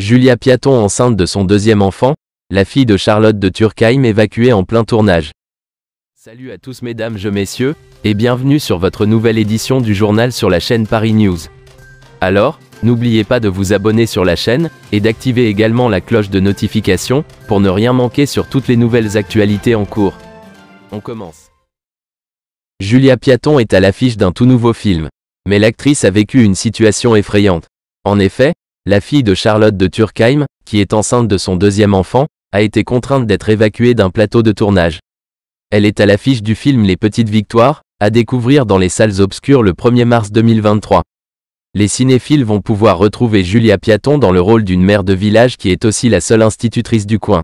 Julia Piaton enceinte de son deuxième enfant, la fille de Charlotte de Turkheim évacuée en plein tournage. Salut à tous mesdames et messieurs, et bienvenue sur votre nouvelle édition du journal sur la chaîne Paris News. Alors, n'oubliez pas de vous abonner sur la chaîne, et d'activer également la cloche de notification, pour ne rien manquer sur toutes les nouvelles actualités en cours. On commence. Julia Piaton est à l'affiche d'un tout nouveau film. Mais l'actrice a vécu une situation effrayante. En effet, la fille de Charlotte de Turkheim, qui est enceinte de son deuxième enfant, a été contrainte d'être évacuée d'un plateau de tournage. Elle est à l'affiche du film Les Petites Victoires, à découvrir dans les salles obscures le 1er mars 2023. Les cinéphiles vont pouvoir retrouver Julia Piaton dans le rôle d'une mère de village qui est aussi la seule institutrice du coin.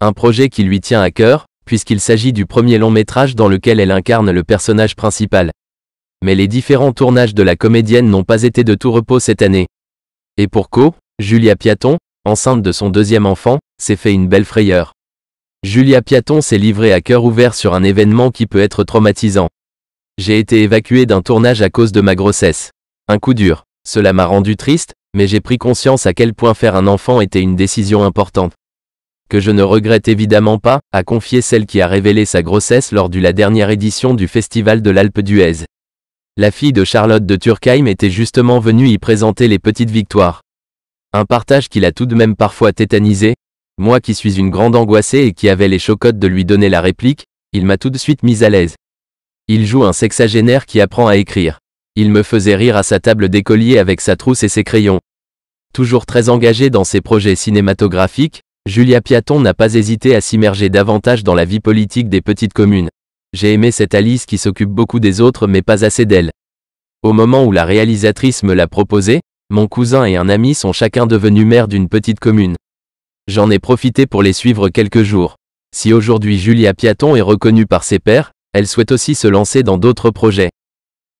Un projet qui lui tient à cœur, puisqu'il s'agit du premier long métrage dans lequel elle incarne le personnage principal. Mais les différents tournages de la comédienne n'ont pas été de tout repos cette année. Et pour Co, Julia Piaton, enceinte de son deuxième enfant, s'est fait une belle frayeur. Julia Piaton s'est livrée à cœur ouvert sur un événement qui peut être traumatisant. J'ai été évacuée d'un tournage à cause de ma grossesse. Un coup dur. Cela m'a rendu triste, mais j'ai pris conscience à quel point faire un enfant était une décision importante. Que je ne regrette évidemment pas, a confié celle qui a révélé sa grossesse lors de la dernière édition du Festival de l'Alpe d'Huez. La fille de Charlotte de Turkheim était justement venue y présenter les petites victoires. Un partage qui l'a tout de même parfois tétanisé, moi qui suis une grande angoissée et qui avais les chocottes de lui donner la réplique, il m'a tout de suite mise à l'aise. Il joue un sexagénaire qui apprend à écrire. Il me faisait rire à sa table d'écolier avec sa trousse et ses crayons. Toujours très engagé dans ses projets cinématographiques, Julia Piaton n'a pas hésité à s'immerger davantage dans la vie politique des petites communes. J'ai aimé cette Alice qui s'occupe beaucoup des autres mais pas assez d'elle. Au moment où la réalisatrice me l'a proposé, mon cousin et un ami sont chacun devenus maires d'une petite commune. J'en ai profité pour les suivre quelques jours. Si aujourd'hui Julia Piaton est reconnue par ses pairs, elle souhaite aussi se lancer dans d'autres projets.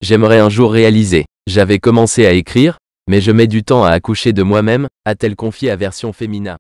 J'aimerais un jour réaliser. J'avais commencé à écrire, mais je mets du temps à accoucher de moi-même, a-t-elle confié à Version Fémina.